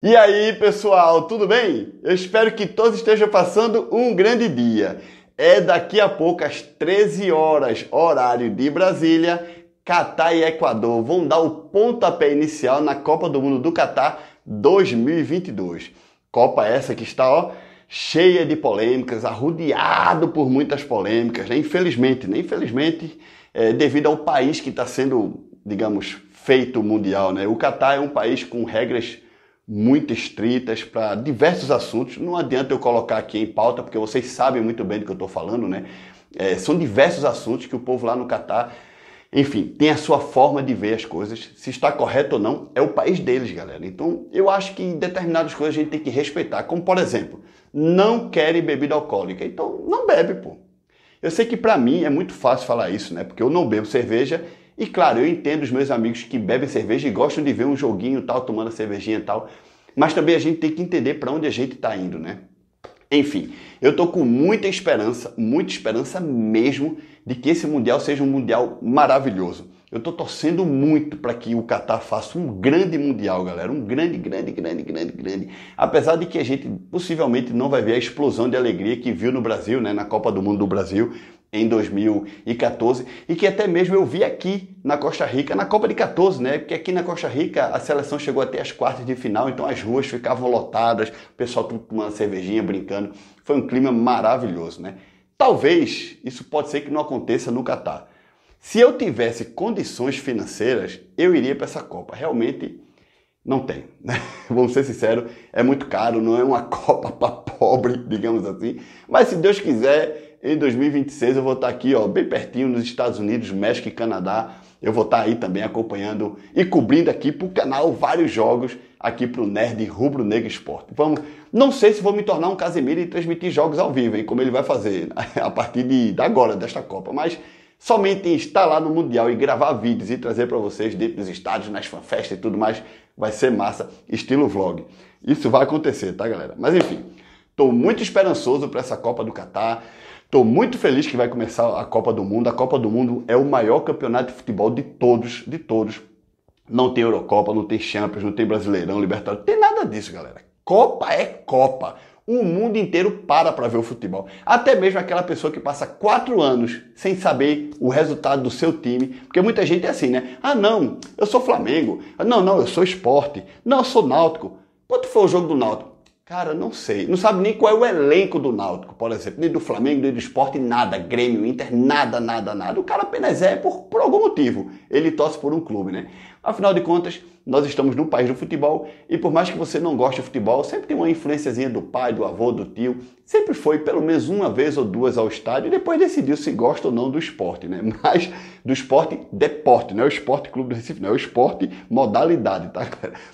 E aí, pessoal, tudo bem? Eu espero que todos estejam passando um grande dia. É daqui a pouco às 13 horas, horário de Brasília, Catar e Equador vão dar o pontapé inicial na Copa do Mundo do Catar 2022. Copa essa que está, ó, cheia de polêmicas, arrodeado por muitas polêmicas, né? Infelizmente, né? Infelizmente, é, devido ao país que está sendo, digamos, feito mundial, né? O Catar é um país com regras muito estritas para diversos assuntos. Não adianta eu colocar aqui em pauta, porque vocês sabem muito bem do que eu estou falando, né? É, são diversos assuntos que o povo lá no Catar, enfim, tem a sua forma de ver as coisas. Se está correto ou não, é o país deles, galera. Então, eu acho que determinadas coisas a gente tem que respeitar. Como, por exemplo, não querem bebida alcoólica. Então, não bebe, pô. Eu sei que para mim é muito fácil falar isso, né? Porque eu não bebo cerveja e claro, eu entendo os meus amigos que bebem cerveja e gostam de ver um joguinho tal, tomando a cervejinha e tal, mas também a gente tem que entender para onde a gente está indo, né? Enfim, eu tô com muita esperança, muita esperança mesmo de que esse mundial seja um mundial maravilhoso. Eu estou torcendo muito para que o Catar faça um grande mundial, galera. Um grande, grande, grande, grande, grande. Apesar de que a gente possivelmente não vai ver a explosão de alegria que viu no Brasil, né, na Copa do Mundo do Brasil em 2014 e que até mesmo eu vi aqui na Costa Rica, na Copa de 14, né? Porque aqui na Costa Rica a seleção chegou até as quartas de final, então as ruas ficavam lotadas, o pessoal tomando cervejinha, brincando. Foi um clima maravilhoso, né? Talvez isso pode ser que não aconteça no Catar. Se eu tivesse condições financeiras, eu iria para essa Copa. Realmente não tem, né? Vamos ser sinceros, é muito caro, não é uma Copa para pobre, digamos assim. Mas se Deus quiser, em 2026 eu vou estar tá aqui, ó, bem pertinho nos Estados Unidos, México e Canadá. Eu vou estar tá aí também acompanhando e cobrindo aqui para o canal vários jogos aqui para o Nerd Rubro Negro Esporte. Vamos, não sei se vou me tornar um Casemiro e transmitir jogos ao vivo, hein, como ele vai fazer a partir de agora, desta Copa, mas somente estar lá no Mundial e gravar vídeos e trazer para vocês dentro dos estádios, nas fanfestas e tudo mais, vai ser massa, estilo vlog. Isso vai acontecer, tá, galera? Mas enfim, estou muito esperançoso para essa Copa do Catar. Estou muito feliz que vai começar a Copa do Mundo. A Copa do Mundo é o maior campeonato de futebol de todos, de todos. Não tem Eurocopa, não tem Champions, não tem Brasileirão, Libertadores, não tem nada disso, galera. Copa é Copa o mundo inteiro para para ver o futebol. Até mesmo aquela pessoa que passa quatro anos sem saber o resultado do seu time, porque muita gente é assim, né? Ah, não, eu sou Flamengo. Ah, não, não, eu sou esporte. Não, eu sou Náutico. Quanto foi o jogo do Náutico? Cara, não sei. Não sabe nem qual é o elenco do Náutico, por exemplo. Nem do Flamengo, nem do esporte, nada. Grêmio, Inter, nada, nada, nada. O cara apenas é por, por algum motivo. Ele torce por um clube, né? Afinal de contas, nós estamos no país do futebol e por mais que você não goste de futebol, sempre tem uma influenciazinha do pai, do avô, do tio. Sempre foi pelo menos uma vez ou duas ao estádio e depois decidiu se gosta ou não do esporte, né? Mas do esporte deporte, não é o esporte clube do Recife, não é o esporte modalidade, tá?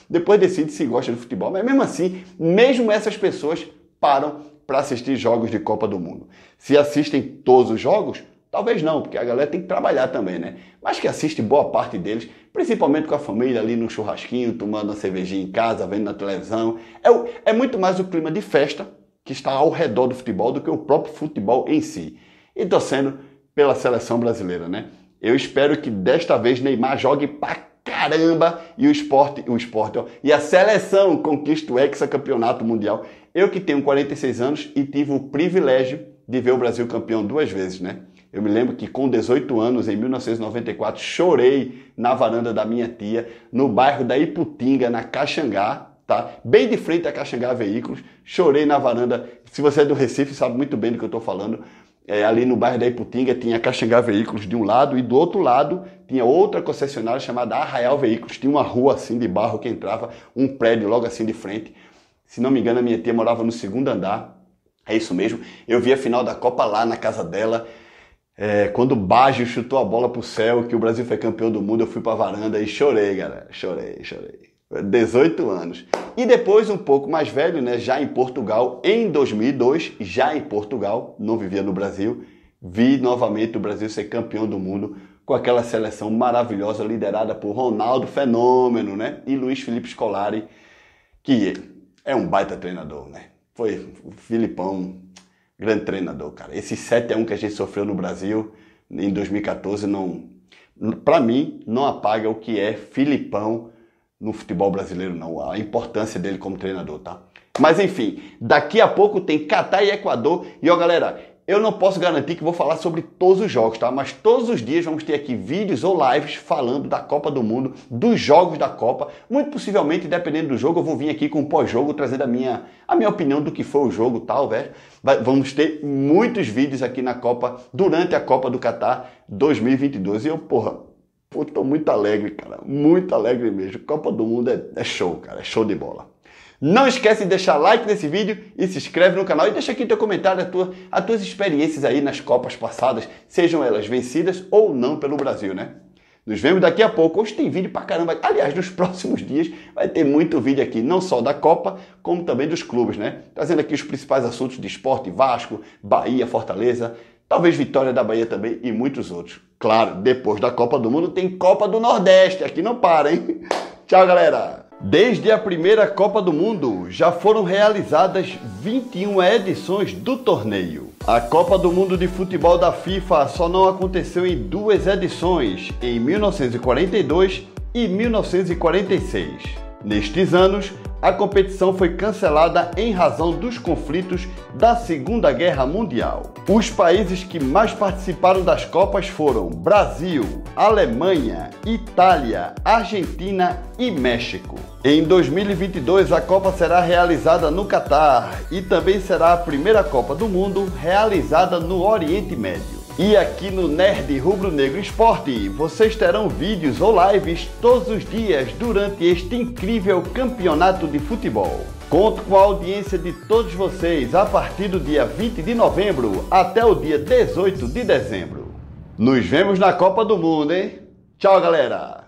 Depois decide se gosta do futebol, mas mesmo assim, mesmo essas pessoas param para assistir jogos de Copa do Mundo. Se assistem todos os jogos, Talvez não, porque a galera tem que trabalhar também, né? Mas que assiste boa parte deles, principalmente com a família ali no churrasquinho, tomando uma cervejinha em casa, vendo na televisão. É, o, é muito mais o clima de festa que está ao redor do futebol do que o próprio futebol em si. E torcendo pela seleção brasileira, né? Eu espero que desta vez Neymar jogue pra caramba e o esporte, o esporte, ó, e a seleção conquista o hexacampeonato mundial. Eu que tenho 46 anos e tive o privilégio de ver o Brasil campeão duas vezes, né? Eu me lembro que com 18 anos, em 1994, chorei na varanda da minha tia, no bairro da Iputinga, na Caxangá, tá? Bem de frente à Caxangá Veículos. Chorei na varanda. Se você é do Recife, sabe muito bem do que eu estou falando. É, ali no bairro da Iputinga tinha Caxangá Veículos de um lado e do outro lado tinha outra concessionária chamada Arraial Veículos. Tinha uma rua assim de barro que entrava, um prédio logo assim de frente. Se não me engano, a minha tia morava no segundo andar. É isso mesmo. Eu vi a final da Copa lá na casa dela. É, quando o Baggio chutou a bola pro céu, que o Brasil foi campeão do mundo, eu fui pra varanda e chorei, galera. Chorei, chorei. 18 anos. E depois, um pouco mais velho, né, já em Portugal, em 2002, já em Portugal, não vivia no Brasil, vi novamente o Brasil ser campeão do mundo com aquela seleção maravilhosa liderada por Ronaldo Fenômeno, né, e Luiz Felipe Scolari, que é um baita treinador, né? Foi Filipão, grande treinador, cara. Esse 7 a 1 que a gente sofreu no Brasil em 2014 não para mim não apaga o que é Filipão no futebol brasileiro não, a importância dele como treinador, tá? Mas enfim, daqui a pouco tem Catar e Equador. E ó, galera, eu não posso garantir que vou falar sobre todos os jogos, tá? Mas todos os dias vamos ter aqui vídeos ou lives falando da Copa do Mundo, dos jogos da Copa. Muito possivelmente, dependendo do jogo, eu vou vir aqui com o pós-jogo trazendo a minha, a minha opinião do que foi o jogo, tal, velho. Vamos ter muitos vídeos aqui na Copa durante a Copa do Catar 2022. E eu, porra, eu tô muito alegre, cara. Muito alegre mesmo. Copa do Mundo é, é show, cara. É show de bola. Não esquece de deixar like nesse vídeo e se inscreve no canal e deixa aqui teu comentário, a tua, as tuas experiências aí nas Copas passadas, sejam elas vencidas ou não pelo Brasil, né? Nos vemos daqui a pouco. Hoje tem vídeo pra caramba. Aliás, nos próximos dias vai ter muito vídeo aqui, não só da Copa, como também dos clubes, né? Trazendo aqui os principais assuntos de esporte, Vasco, Bahia, Fortaleza, talvez Vitória da Bahia também e muitos outros. Claro, depois da Copa do Mundo tem Copa do Nordeste. Aqui não para, hein? Tchau, galera! Desde a primeira Copa do Mundo, já foram realizadas 21 edições do torneio. A Copa do Mundo de Futebol da FIFA só não aconteceu em duas edições, em 1942 e 1946. Nestes anos, a competição foi cancelada em razão dos conflitos da Segunda Guerra Mundial. Os países que mais participaram das Copas foram Brasil, Alemanha, Itália, Argentina e México. Em 2022, a Copa será realizada no Catar e também será a primeira Copa do Mundo realizada no Oriente Médio. E aqui no Nerd Rubro Negro Esporte, vocês terão vídeos ou lives todos os dias durante este incrível campeonato de futebol. Conto com a audiência de todos vocês a partir do dia 20 de novembro até o dia 18 de dezembro. Nos vemos na Copa do Mundo, hein? Tchau, galera!